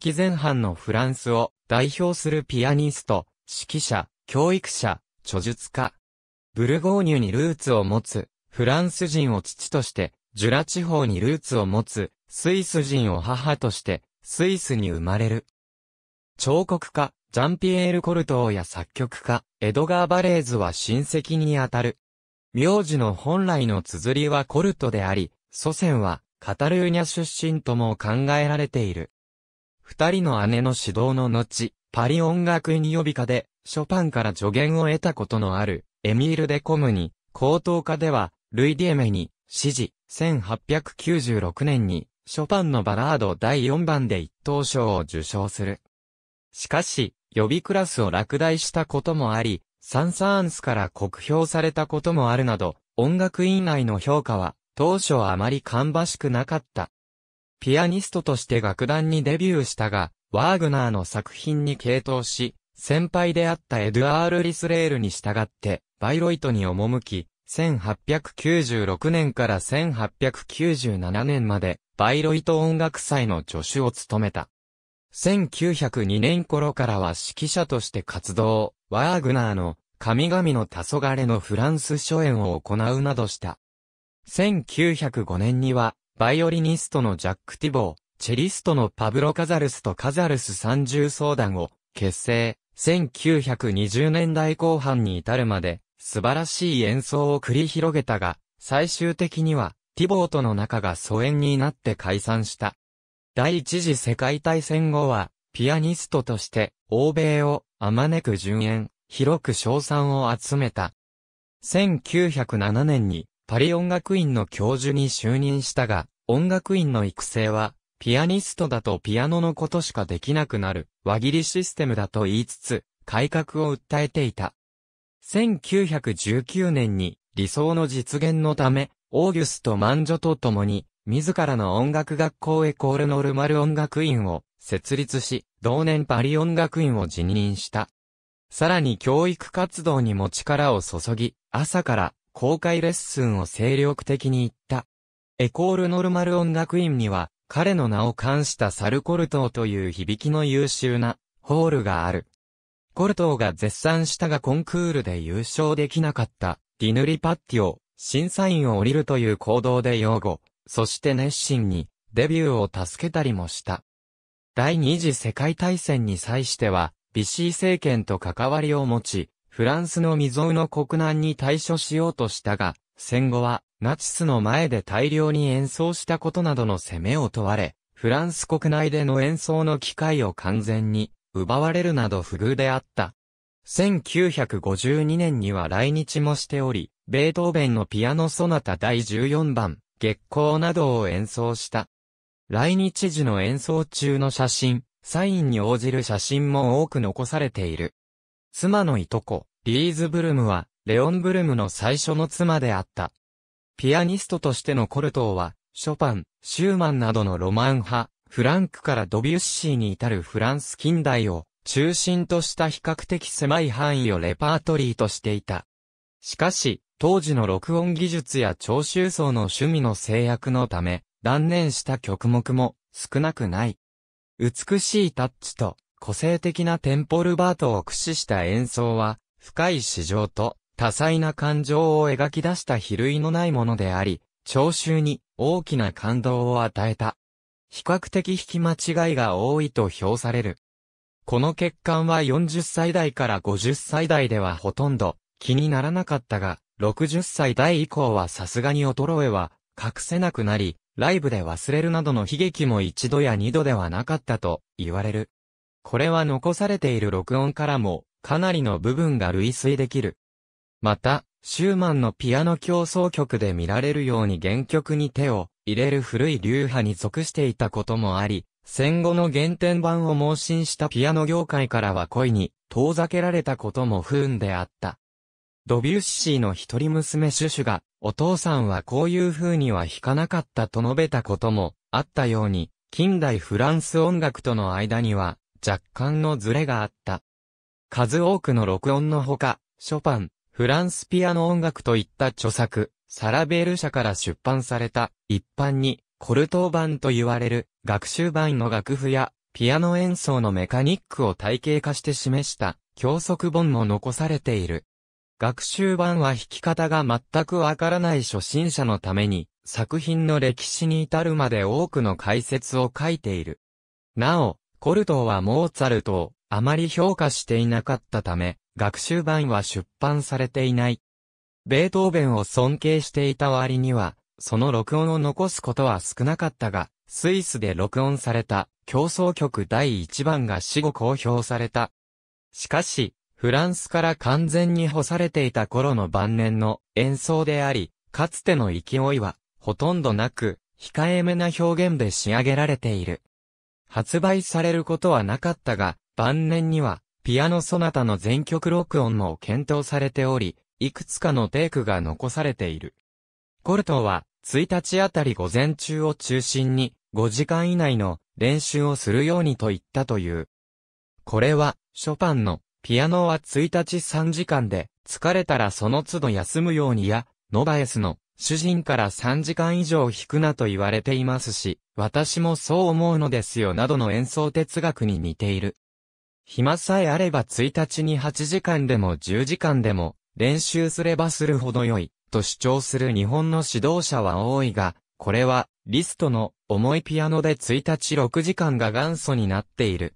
期前半のフランスを代表するピアニスト、指揮者、教育者、著述家。ブルゴーニュにルーツを持つ、フランス人を父として、ジュラ地方にルーツを持つ、スイス人を母として、スイスに生まれる。彫刻家、ジャンピエール・コルトーや作曲家、エドガー・バレーズは親戚にあたる。名字の本来の綴りはコルトであり、祖先はカタルーニャ出身とも考えられている。二人の姉の指導の後、パリ音楽院予備科で、ショパンから助言を得たことのある、エミール・デ・コムに、高等科では、ルイ・ディエメに、指示、1896年に、ショパンのバラード第4番で一等賞を受賞する。しかし、予備クラスを落第したこともあり、サンサーンスから酷評されたこともあるなど、音楽院内の評価は、当初はあまり芳しくなかった。ピアニストとして楽団にデビューしたが、ワーグナーの作品に傾倒し、先輩であったエドゥアール・リスレールに従って、バイロイトに赴き、1896年から1897年まで、バイロイト音楽祭の助手を務めた。1902年頃からは指揮者として活動、ワーグナーの神々の黄昏のフランス初演を行うなどした。1905年にはバイオリニストのジャック・ティボー、チェリストのパブロ・カザルスとカザルス三重相談を結成、1920年代後半に至るまで素晴らしい演奏を繰り広げたが、最終的にはティボーとの仲が疎遠になって解散した。第一次世界大戦後は、ピアニストとして欧米をあまねく順延、広く賞賛を集めた。1907年にパリ音楽院の教授に就任したが、音楽院の育成は、ピアニストだとピアノのことしかできなくなる、輪切りシステムだと言いつつ、改革を訴えていた。1919年に理想の実現のため、オーギュスト・マンジョと共に、自らの音楽学校エコール・ノルマル音楽院を設立し、同年パリ音楽院を辞任した。さらに教育活動にも力を注ぎ、朝から公開レッスンを精力的に行った。エコールノルマル音楽院には、彼の名を冠したサルコルトーという響きの優秀なホールがある。コルトーが絶賛したがコンクールで優勝できなかったディヌリパッティを審査員を降りるという行動で擁護、そして熱心にデビューを助けたりもした。第二次世界大戦に際しては、ビシー政権と関わりを持ち、フランスの未曾有の国難に対処しようとしたが、戦後はナチスの前で大量に演奏したことなどの責めを問われ、フランス国内での演奏の機会を完全に奪われるなど不遇であった。1952年には来日もしており、ベートーベンのピアノソナタ第14番、月光などを演奏した。来日時の演奏中の写真、サインに応じる写真も多く残されている。妻のいとこ、リーズ・ブルムは、レオン・ブルムの最初の妻であった。ピアニストとしてのコルトーは、ショパン、シューマンなどのロマン派、フランクからドビュッシーに至るフランス近代を中心とした比較的狭い範囲をレパートリーとしていた。しかし、当時の録音技術や聴衆層の趣味の制約のため、断念した曲目も少なくない。美しいタッチと個性的なテンポルバートを駆使した演奏は、深い市場と多彩な感情を描き出した比類のないものであり、聴衆に大きな感動を与えた。比較的引き間違いが多いと評される。この欠陥は40歳代から50歳代ではほとんど気にならなかったが、60歳代以降はさすがに衰えは隠せなくなり、ライブで忘れるなどの悲劇も一度や二度ではなかったと言われる。これは残されている録音からも、かなりの部分が類推できる。また、シューマンのピアノ競争曲で見られるように原曲に手を入れる古い流派に属していたこともあり、戦後の原点版を盲信したピアノ業界からは恋に遠ざけられたことも不運であった。ドビュッシーの一人娘シュシュが、お父さんはこういう風には弾かなかったと述べたこともあったように、近代フランス音楽との間には、若干のズレがあった。数多くの録音のほか、ショパン、フランスピアノ音楽といった著作、サラベール社から出版された、一般に、コルトー版と言われる、学習版の楽譜や、ピアノ演奏のメカニックを体系化して示した、教則本も残されている。学習版は弾き方が全くわからない初心者のために、作品の歴史に至るまで多くの解説を書いている。なお、コルトーはモーツァルトをあまり評価していなかったため、学習版は出版されていない。ベートーベンを尊敬していた割には、その録音を残すことは少なかったが、スイスで録音された競争曲第1番が死後公表された。しかし、フランスから完全に干されていた頃の晩年の演奏であり、かつての勢いは、ほとんどなく、控えめな表現で仕上げられている。発売されることはなかったが、晩年には、ピアノソナタの全曲録音も検討されており、いくつかのテイクが残されている。コルトは、1日あたり午前中を中心に、5時間以内の練習をするようにと言ったという。これは、ショパンの、ピアノは1日3時間で、疲れたらその都度休むようにや、ノバエスの、主人から3時間以上弾くなと言われていますし、私もそう思うのですよなどの演奏哲学に似ている。暇さえあれば1日に8時間でも10時間でも、練習すればするほど良い、と主張する日本の指導者は多いが、これは、リストの重いピアノで1日6時間が元祖になっている。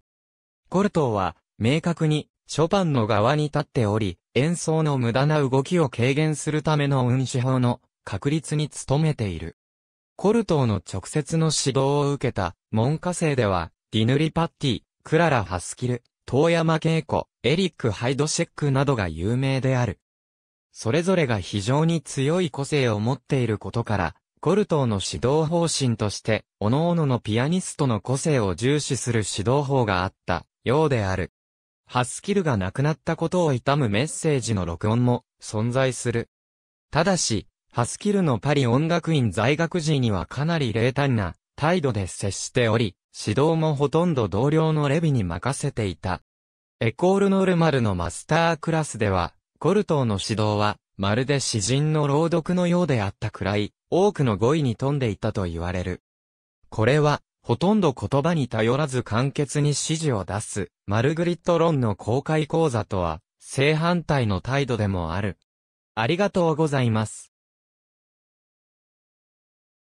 コルトーは、明確に、ショパンの側に立っており、演奏の無駄な動きを軽減するための運指法の確立に努めている。コルトーの直接の指導を受けた、門下生では、ディヌリ・パッティ、クララ・ハスキル、遠山恵子、エリック・ハイドシェックなどが有名である。それぞれが非常に強い個性を持っていることから、コルトーの指導方針として、各々のピアニストの個性を重視する指導法があった、ようである。ハスキルが亡くなったことを悼むメッセージの録音も存在する。ただし、ハスキルのパリ音楽院在学時にはかなり冷淡な態度で接しており、指導もほとんど同僚のレビに任せていた。エコールノルマルのマスタークラスでは、コルトーの指導は、まるで詩人の朗読のようであったくらい、多くの語彙に富んでいたと言われる。これは、ほとんど言葉に頼らず簡潔に指示を出す、マルグリット・ロンの公開講座とは、正反対の態度でもある。ありがとうございます。